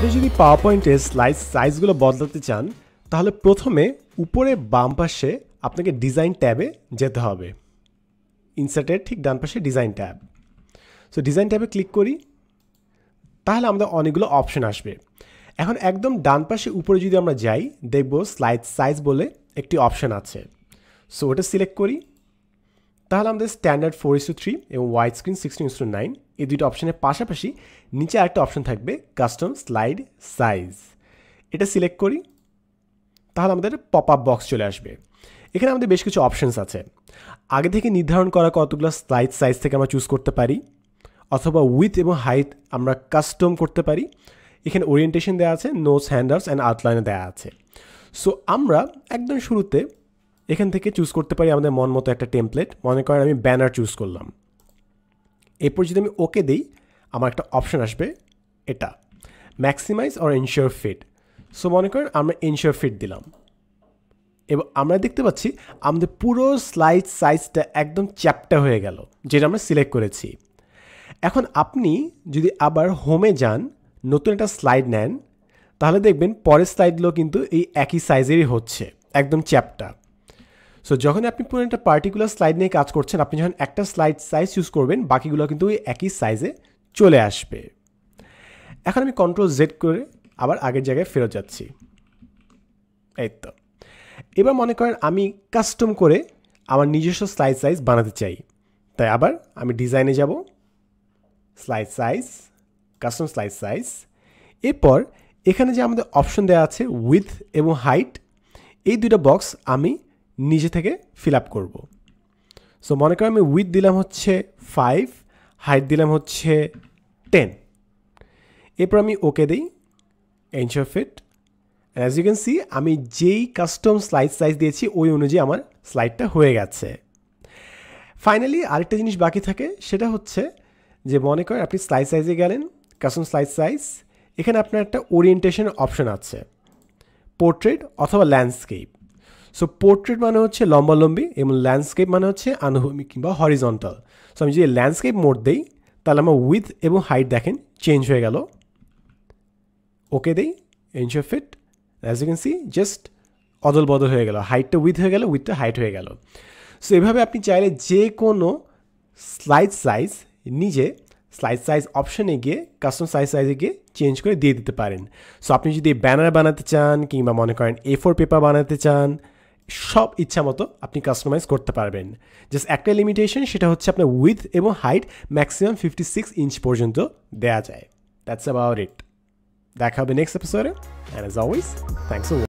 আপনি যদি পাওয়ার পয়েন্টের স্লাইস সাইজগুলো বদলাতে চান তাহলে প্রথমে উপরে বাম পাশে আপনাকে ডিজাইন ট্যাবে যেতে হবে ইনসার্টের ঠিক ডান পাশে ডিজাইন ট্যাব সো ডিজাইন ট্যাবে ক্লিক করি তাহলে আমাদের অনেকগুলো অপশন আসবে এখন একদম ডান পাশে উপরে যদি আমরা যাই দেখব স্লাইড সাইজ বলে একটি অপশন আছে সো ওটা সিলেক্ট করি তাহলে আমাদের স্ট্যান্ডার্ড ফোর টু থ্রি এবং wide screen sixteen to nine এই দুইটা অপশানের পাশাপাশি নিচে আরেকটা অপশন থাকবে কাস্টম স্লাইড সাইজ এটা সিলেক্ট করি তাহলে আমাদের পপ আপ বক্স চলে আসবে এখানে আমাদের বেশ কিছু অপশানস আছে আগে থেকে নির্ধারণ করা কতগুলো স্লাইড সাইজ থেকে আমরা চুজ করতে পারি অথবা উইথ এবং হাইট আমরা কাস্টম করতে পারি এখানে ওরিয়েন্টেশন দেওয়া আছে নোটস হ্যান্ডার্স অ্যান্ড আউটলাইনে দেওয়া আছে সো আমরা একদম শুরুতে এখান থেকে চুজ করতে পারি আমাদের মন মতো একটা টেমপ্লেট মনে করেন আমি ব্যানার চুজ করলাম এরপর যদি আমি ওকে দিই আমার একটা অপশন আসবে এটা maximise or ensure fit so মনে করেন আমরা ইনশিওর ফিট দিলাম এবং আমরা দেখতে পাচ্ছি আমাদের পুরো স্লাইড সাইজটা একদম চ্যাপ্টা হয়ে গেল যেটা আমরা সিলেক্ট করেছি এখন আপনি যদি আবার হোমে যান নতুন একটা স্লাইড নেন তাহলে দেখবেন পরের স্লাইডগুলো কিন্তু এই একই সাইজেরই হচ্ছে একদম চ্যাপ্টা সো যখন আপনি পুরো একটা পার্টিকুলার স্লাইড নিয়ে কাজ করছেন আপনি যখন একটা স্লাইড সাইজ ইউজ করবেন বাকিগুলো কিন্তু ওই একই সাইজে চলে আসবে এখন আমি কন্ট্রোল জেড করে আবার আগের জায়গায় ফেরত যাচ্ছি এই তো এবার মনে করেন আমি কাস্টম করে আমার নিজস্ব স্লাইড সাইজ বানাতে চাই তাই আবার আমি ডিজাইনে যাব slide size custom slide size এরপর এখানে যে আমাদের অপশন দেওয়া আছে উইথ এবং হাইট এই দুটো বক্স আমি নিজে থেকে ফিল আপ করবো সো মনে করো আমি উইথ দিলাম হচ্ছে ফাইভ হাইট দিলাম হচ্ছে টেন এরপর আমি ওকে দিই ensure fit as you can see আমি যেই কাস্টম স্লাইড সাইজ দিয়েছি ওই অনুযায়ী আমার স্লাইডটা হয়ে গেছে ফাইনালি আরেকটা জিনিস বাকি থাকে সেটা হচ্ছে যে মনে করেন আপনি স্লাইড সাইজে গেলেন কাস্টম স্লাইড সাইজ এখানে আপনার একটা ওরিয়েন্টেশন অপশন আছে পোর্ট্রেট অথবা ল্যান্ডস্কেপ সো পোর্ট্রেট মানে হচ্ছে লম্বালম্বি এবং ল্যান্ডস্কেপ মানে হচ্ছে আনুভূমিক কিংবা হরিজন্টাল সো আমি যদি ল্যান্ডস্কেপ মোড দেই তাহলে আমার উইথ এবং হাইট দেখেন চেঞ্জ হয়ে গেল ওকে দেই ensure of fit as you can see just অদল বদল হয়ে গেল হাইটটা উইথ হয়ে গেল উইথটা হাইট হয়ে গেল সো এভাবে আপনি চাইলে যে কোনো স্লাইড সাইজ নিজে স্লাইড সাইজ অপশনে গিয়ে কাস্টম সাইজ সাইজে গিয়ে চেঞ্জ করে দিয়ে দিতে পারেন সো আপনি যদি ব্যানার বানাতে চান কিংবা মনে করেন এ ফোর পেপার বানাতে চান সব ইচ্ছা মতো আপনি কাস্টমাইজ করতে পারবেন জাস্ট একটা লিমিটেশন সেটা হচ্ছে আপনার উইথ এবং height maximum fifty six inch পর্যন্ত দেয়া যায় দ্যাটস অ্যাবাউট ইট দেখা হবে নেক্সট এপিসোডে অ্যান্ড এজ অলওয়েজ থ্যাংকস